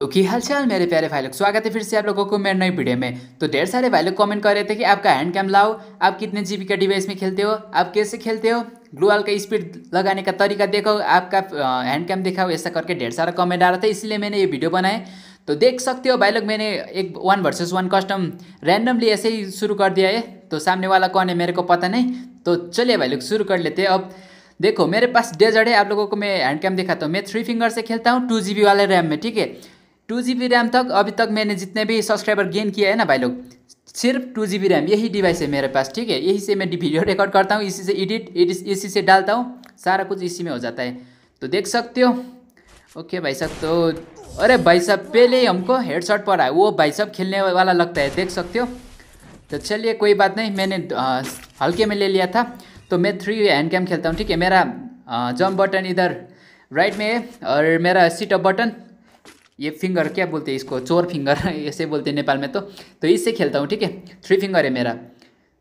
तो की चाल मेरे प्यारे भाई लोग स्वागत है फिर से आप लोगों को मेरे नई वीडियो में तो ढेर सारे भाई लोग कमेंट कर रहे थे कि आपका हैंड कैम लाओ आप कितने जीबी का डिवाइस में खेलते हो आप कैसे खेलते हो ग्लूअल का स्पीड लगाने का तरीका देखो आपका हैंड कैम देखाओ ऐसा करके ढेर सारा कमेंट आ रहा था इसलिए मैंने ये वीडियो बनाए तो देख सकते हो भाई लोग मैंने एक one versus one custom randomly ऐसे ही शुरू कर दिया है तो सामने वाला कौन है मेरे को पता नहीं तो चलिए भाई लोग शुरू कर लेते अब देखो मेरे पास डेजर्ट है आप लोगों को मैं हैंड कैम दिखाता हूँ मैं थ्री फिंगर से खेलता हूँ टू जी वाले रैम में ठीक है टू जी बी रैम तक अभी तक मैंने जितने भी सब्सक्राइबर गेन किया है ना भाई लोग सिर्फ टू जी बी रैम यही डिवाइस है मेरे पास ठीक है यही से मैं वीडियो रिकॉर्ड करता हूँ इसी से एडिट इसी से डालता हूँ सारा कुछ इसी में हो जाता है तो देख सकते हो ओके भाई साहब तो अरे भाई साहब पहले ही हमको हेडशॉट पड़ा है वो भाई साहब खेलने वाला लगता है देख सकते हो तो चलिए कोई बात नहीं मैंने हल्के में ले लिया था तो मैं थ्री हैंड कैम खेलता हूँ ठीक है मेरा जम्प बटन इधर राइट में है और मेरा सीट अप बटन ये फिंगर क्या बोलते हैं इसको चोर फिंगर ऐसे बोलते हैं नेपाल में तो तो इससे खेलता हूँ ठीक है थ्री फिंगर है मेरा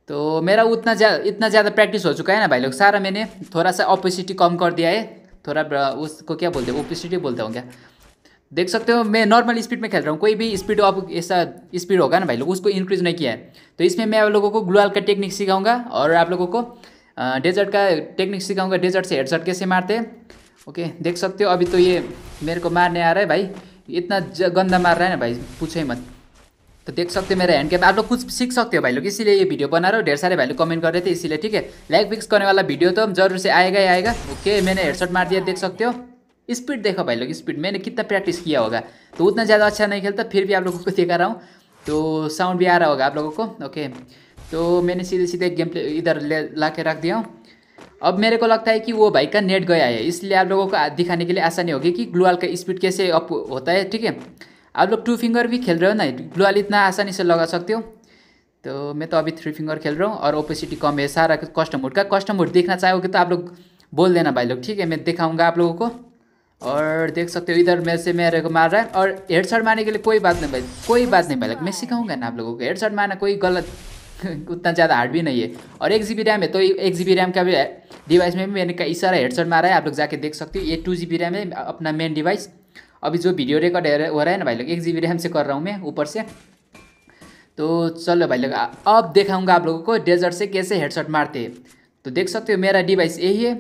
तो मेरा उतना ज़्यादा इतना ज़्यादा प्रैक्टिस हो चुका है ना भाई लोग सारा मैंने थोड़ा सा ऑपोसिटी कम कर दिया है थोड़ा उसको क्या बोलते हैं ओपोसिटी बोलता हूँ क्या देख सकते हो मैं नॉर्मल स्पीड में खेल रहा हूँ कोई भी स्पीड आप ऐसा स्पीड होगा ना भाई लोग उसको इंक्रीज नहीं किया है तो इसमें मैं आप लोगों को ग्लोअल का टेक्निक सिखाऊंगा और आप लोगों को डेजर्ट का टेक्निक सिखाऊंगा डेजर्ट से हेडसर्ट कैसे मारते हैं ओके देख सकते हो अभी तो ये मेरे को मारने आ रहा है भाई इतना गंदा मार रहा है ना भाई पूछे मत तो देख सकते हो मेरा हैंड कैप आप लोग कुछ सीख सकते हो भाई लोग इसीलिए ये वीडियो बना रहे हो ढेर सारे भाई लोग कमेंट कर रहे थे इसीलिए ठीक है लाइक फिक्स करने वाला वीडियो तो जरूर से आएगा ही आएगा ओके मैंने हेडसेट मार दिया देख सकते हो स्पीड देखो भाई लोग स्पीड मैंने कितना प्रैक्टिस किया होगा तो उतना ज़्यादा अच्छा नहीं खेलता फिर भी आप लोगों को देखा रहा हूँ तो साउंड भी आ रहा होगा आप लोगों को ओके तो मैंने सीधे सीधे गेम प्ले इधर ले ला के रख दिया हूँ अब मेरे को लगता है कि वो भाई का नेट गया है इसलिए आप लोगों को दिखाने के लिए आसानी होगी कि ग्लोअल का स्पीड कैसे अप होता है ठीक है आप लोग टू फिंगर भी खेल रहे हो ना ग्लोअल इतना आसानी से लगा सकते हो तो मैं तो अभी थ्री फिंगर खेल रहा हूँ और ओपेसिटी कम है सारा कस्टम वुड का कस्टम वुड देखना चाहोगे तो आप लोग बोल देना भाई लोग ठीक है मैं दिखाऊंगा आप लोगों को और देख सकते हो इधर मेरे से मेरे को मार रहा है और हेड शर्ट मारने के लिए कोई बात नहीं भाई कोई बात नहीं भाई लोग मैं सिखाऊंगा ना आप लोगों को हेड शर्ट मारना कोई गलत उतना ज़्यादा हार्ड भी नहीं है और एक जी रैम है तो एक जी रैम का भी डिवाइस में भी मैंने कई सारा हेडसेट मारा है आप लोग जाके देख सकते हो ये टू जी रैम है अपना मेन डिवाइस अभी जो वीडियो रिकॉर्ड हो रहा है ना भाई लोग एक जी रैम से कर रहा हूँ मैं ऊपर से तो चलो भाई लोग अब देखाऊँगा आप लोगों को डेजर्ट से कैसे हेडसेट मारते हैं तो देख सकते हो मेरा डिवाइस यही है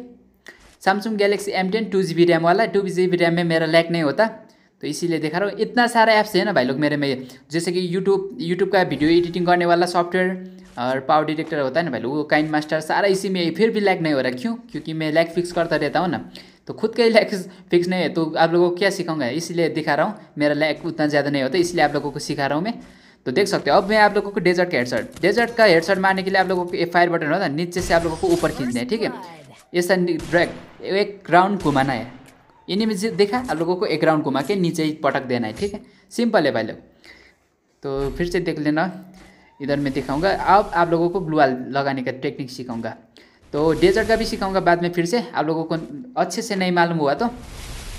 Samsung Galaxy M ten two GB बी रैम वाला टू जी बी रैम में मेरा लैक नहीं होता तो इसीलिए देखा रहा हूँ इतना सारा ऐप्स है ना भाई लोग मेरे में जैसे कि यूट्यूब यूट्यूब का वीडियो एडिटिंग करने वाला सॉफ्टवेयर और पावर डिटेक्टर होता है ना भाई लोग वो काइन मास्टर सारा इसी में फिर भी लैग नहीं हो रहा क्यों क्योंकि मैं लैग फिक्स करता रहता हूँ ना तो खुद का ही लैग फिक्स नहीं है तो आप लोगों को क्या सिखाऊंगा इसलिए दिखा रहा हूँ मेरा लैग उतना ज़्यादा नहीं होता इसलिए आप लोगों को सिखा रहा हूँ मैं तो देख सकते हो अब मैं आप लोगों को डेजर्ट का हेडसेट डेजर्ट का हेडसेट मारने के लिए आप लोगों को एफ बटन होता है नीचे से आप लोगों को ऊपर खींचना है ठीक है ऐसा ड्रैग एक राउंड घुमाना है इन्हीं में देखा आप लोगों को एक राउंड घुमा के नीचे ही पटक देना है ठीक है सिंपल है भाई लोग तो फिर से देख लेना इधर मैं दिखाऊंगा अब आप लोगों को ग्लूआ लगाने का टेक्निक सिखाऊंगा तो डेजर्ट का भी सिखाऊंगा बाद में फिर से आप लोगों को अच्छे से नहीं मालूम हुआ तो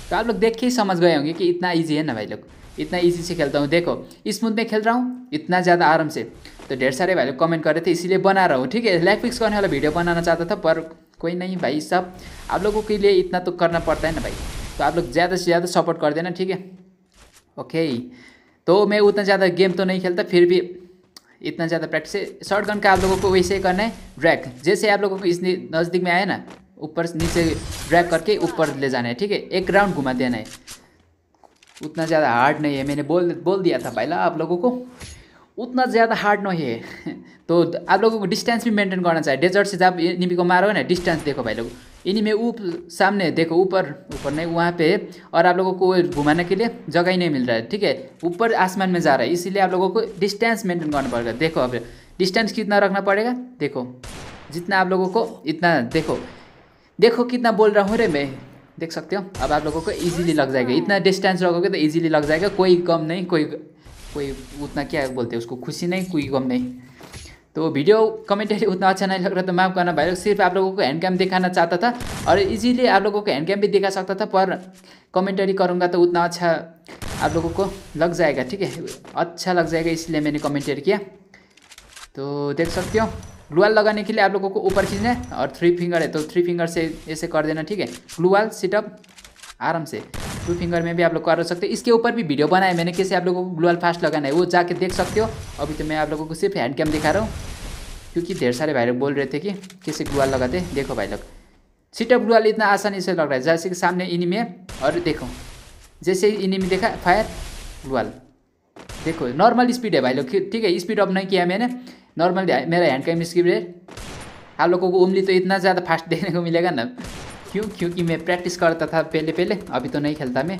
तो आप लोग देख के ही समझ गए होंगे कि इतना ईजी है ना भाई लोग इतना ईजी से खेलता हूँ देखो स्मूथ में खेल रहा हूँ इतना ज़्यादा आराम से तो ढेर सारे भाई लोग कमेंट कर रहे थे इसीलिए बना रहा हूँ ठीक है लैग फिक्स करने वाला वीडियो बनाना चाहता था पर कोई नहीं भाई सब आप लोगों के लिए इतना तो करना पड़ता है ना भाई तो आप लोग ज़्यादा से ज़्यादा सपोर्ट कर देना ठीक है ओके तो मैं उतना ज़्यादा गेम तो नहीं खेलता फिर भी इतना ज़्यादा प्रैक्टिस शॉर्ट गन का आप लोगों को वैसे ही करना है ड्रैक जैसे आप लोगों को इस नज़दीक में आए ना ऊपर नीचे ड्रैक करके ऊपर ले जाना है ठीक है एक राउंड घुमा देना है उतना ज़्यादा हार्ड नहीं है मैंने बोल बोल दिया था भाई आप लोगों को उतना ज़्यादा हार्ड नहीं है तो आप लोगों को डिस्टेंस भी मेंटेन करना चाहिए डेजर्ट से जब निमी को मारो ना डिस्टेंस देखो भाई लोग इन्हीं में ऊप सामने देखो ऊपर ऊपर नहीं वहाँ पे है और आप लोगों को घुमाने के लिए जगह ही नहीं मिल रहा है ठीक है ऊपर आसमान में जा रहा है इसीलिए आप लोगों को डिस्टेंस मेंटेन करना पड़ेगा देखो अब डिस्टेंस कितना रखना पड़ेगा देखो जितना आप लोगों को इतना देखो देखो कितना बोल रहा हूँ रे मैं देख सकते हो अब आप लोगों को इजीली लग जाएगा इतना डिस्टेंस रखोगे तो इजीली लग जाएगा कोई गम नहीं कोई कोई उतना क्या बोलते हैं उसको खुशी नहीं कोई गम नहीं तो वीडियो कमेंटरी उतना अच्छा नहीं लग रहा तो माफ करना भाई लोग सिर्फ आप लोगों को हैंड कैम दिखाना चाहता था और इजीली आप लोगों को हैंड कैम भी दिखा सकता था पर कमेंटरी करूँगा तो उतना अच्छा आप लोगों को लग जाएगा ठीक है अच्छा लग जाएगा इसलिए मैंने कमेंटरी किया तो देख सकते हो ग्लूवाल लगाने के लिए आप लोगों को ऊपर खींचना है और थ्री फिंगर है तो थ्री फिंगर से ऐसे कर देना ठीक है ग्लूवाल सिटअप आराम से टू फिंगर में भी आप लोग कर सकते हो इसके ऊपर भी वीडियो बनाए मैंने कैसे आप लोगों को ग्लूवाल फास्ट लगाना है वो जाके देख सकते हो अभी तो मैं आप लोगों को सिर्फ हैंड कैम दिखा रहा हूँ क्योंकि ढेर सारे भाई लोग बोल रहे थे कि कैसे गुआ लगाते देखो भाई लोग सीटअप गुआ इतना आसानी से लग रहा है जैसे कि सामने इनिमी है और देखो जैसे इनिमी देखा फायर गुआल देखो नॉर्मल स्पीड है भाई लोग ठीक है स्पीड अप नहीं किया मैंने नॉर्मल मेरा हैंड कैम स्पीड है आप लोगों को उमली तो इतना ज़्यादा फास्ट देखने को मिलेगा ना क्यों क्योंकि मैं प्रैक्टिस करता था पहले पहले अभी तो नहीं खेलता मैं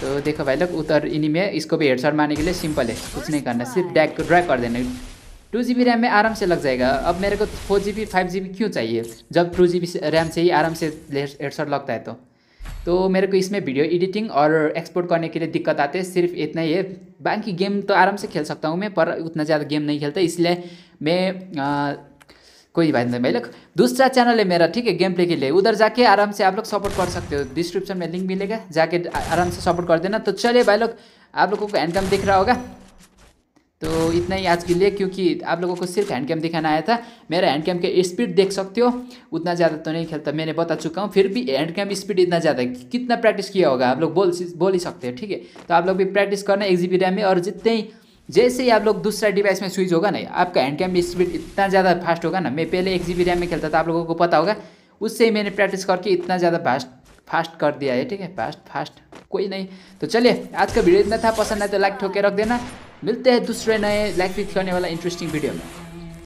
तो देखो भाई लोग उधर इन्हीं में इसको भी हेडशॉट मारने के लिए सिंपल है कुछ नहीं करना सिर्फ डैक ड्रैक कर देना टू जी रैम में आराम से लग जाएगा अब मेरे को फोर जी बी फाइव जी क्यों चाहिए जब टू जी रैम से ही आराम से हेडसेट लगता है तो तो मेरे को इसमें वीडियो एडिटिंग और एक्सपोर्ट करने के लिए दिक्कत आते है सिर्फ इतना ही है बाकी गेम तो आराम से खेल सकता हूँ मैं पर उतना ज़्यादा गेम नहीं खेलता इसलिए मैं आ, कोई बात नहीं भाई मतलब लोग दूसरा चैनल है मेरा ठीक है गेम प्ले के लिए उधर जाके आराम से आप लोग सपोर्ट कर सकते हो डिस्क्रिप्शन में लिंक मिलेगा जाके आराम से सपोर्ट कर देना तो चलिए भाई लोग आप लोगों को इनकम दिख रहा होगा तो इतना ही आज के लिए क्योंकि आप लोगों को सिर्फ हैंड कैम दिखाना आया था मेरा हैंड कैम के स्पीड देख सकते हो उतना ज़्यादा तो नहीं खेलता मैंने बता चुका हूँ फिर भी हैंड कैम स्पीड इतना ज़्यादा है कितना प्रैक्टिस किया होगा आप लोग बोल बोल ही सकते हो ठीक है तो आप लोग भी प्रैक्टिस करना एक जी रैम में और जितने ही जैसे ही आप लोग दूसरा डिवाइस में स्विच होगा ना आपका हैंड कैम स्पीड इतना ज़्यादा फास्ट होगा ना मैं पहले एक रैम में खेलता था आप लोगों को पता होगा उससे ही मैंने प्रैक्टिस करके इतना ज़्यादा फास्ट फास्ट कर दिया है ठीक है फास्ट फास्ट कोई नहीं तो चलिए आज का वीडियो इतना था पसंद आए तो लाइक ठोके रख देना मिलते हैं दूसरे नए लाइक लाइफ करने वाला इंटरेस्टिंग वीडियो में